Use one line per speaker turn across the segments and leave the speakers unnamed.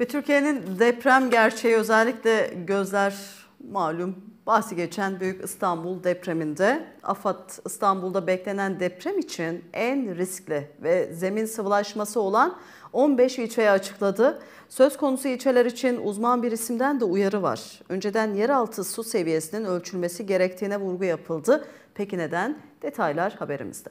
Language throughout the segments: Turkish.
Ve Türkiye'nin deprem gerçeği özellikle gözler malum bahsi geçen Büyük İstanbul depreminde AFAD İstanbul'da beklenen deprem için en riskli ve zemin sıvılaşması olan 15 ilçeyi açıkladı. Söz konusu ilçeler için uzman bir isimden de uyarı var. Önceden yeraltı su seviyesinin ölçülmesi gerektiğine vurgu yapıldı. Peki neden? Detaylar haberimizde.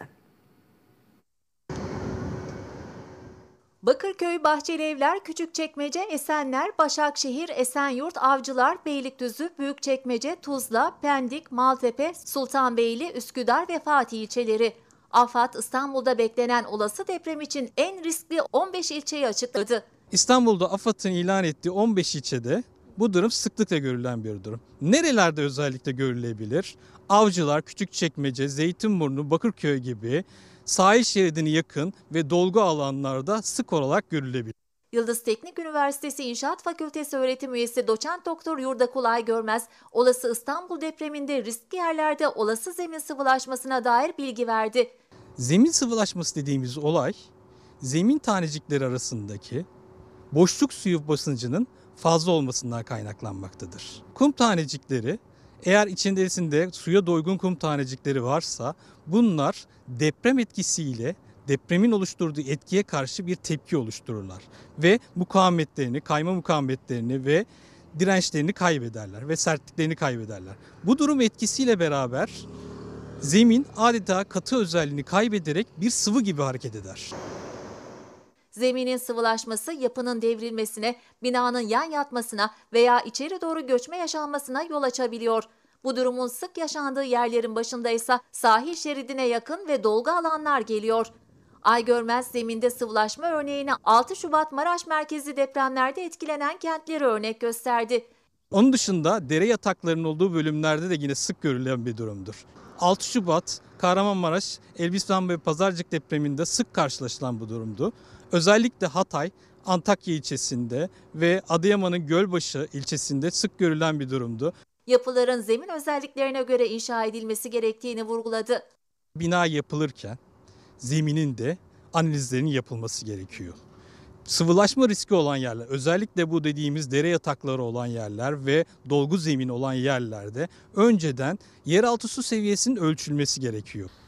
Bakırköy, Bahçeli Evler, Küçükçekmece, Esenler, Başakşehir, Esenyurt, Avcılar, Beylikdüzü, Büyükçekmece, Tuzla, Pendik, Maltepe, Sultanbeyli, Üsküdar ve Fatih ilçeleri. AFAD İstanbul'da beklenen olası deprem için en riskli 15 ilçeyi açıkladı.
İstanbul'da AFAD'ın ilan ettiği 15 ilçede bu durum sıklıkla görülen bir durum. Nerelerde özellikle görülebilir? Avcılar, Küçükçekmece, Zeytinburnu, Bakırköy gibi sahil şeridini yakın ve dolgu alanlarda sık olarak görülebilir.
Yıldız Teknik Üniversitesi İnşaat Fakültesi öğretim üyesi doçent doktor Yurda Kulay Görmez, olası İstanbul depreminde riskli yerlerde olası zemin sıvılaşmasına dair bilgi verdi.
Zemin sıvılaşması dediğimiz olay, zemin tanecikleri arasındaki boşluk suyu basıncının fazla olmasından kaynaklanmaktadır. Kum tanecikleri eğer içindesinde suya doygun kum tanecikleri varsa bunlar deprem etkisiyle depremin oluşturduğu etkiye karşı bir tepki oluştururlar. Ve mukavemetlerini, kayma mukavemetlerini ve dirençlerini kaybederler ve sertliklerini kaybederler. Bu durum etkisiyle beraber zemin adeta katı özelliğini kaybederek bir sıvı gibi hareket eder.
Zeminin sıvılaşması yapının devrilmesine, binanın yan yatmasına veya içeri doğru göçme yaşanmasına yol açabiliyor. Bu durumun sık yaşandığı yerlerin başında ise sahil şeridine yakın ve dolgu alanlar geliyor. Ay görmez zeminde sıvılaşma örneğini 6 Şubat Maraş merkezi depremlerde etkilenen kentleri örnek gösterdi.
Onun dışında dere yataklarının olduğu bölümlerde de yine sık görülen bir durumdur. 6 Şubat Kahramanmaraş, Elbistan ve Pazarcık depreminde sık karşılaşılan bu durumdu. Özellikle Hatay, Antakya ilçesinde ve Adıyaman'ın Gölbaşı ilçesinde sık görülen bir durumdu.
Yapıların zemin özelliklerine göre inşa edilmesi gerektiğini vurguladı.
Bina yapılırken zeminin de analizlerinin yapılması gerekiyor sıvılaşma riski olan yerler, özellikle bu dediğimiz dere yatakları olan yerler ve dolgu zemin olan yerlerde önceden yeraltı su seviyesinin ölçülmesi gerekiyor.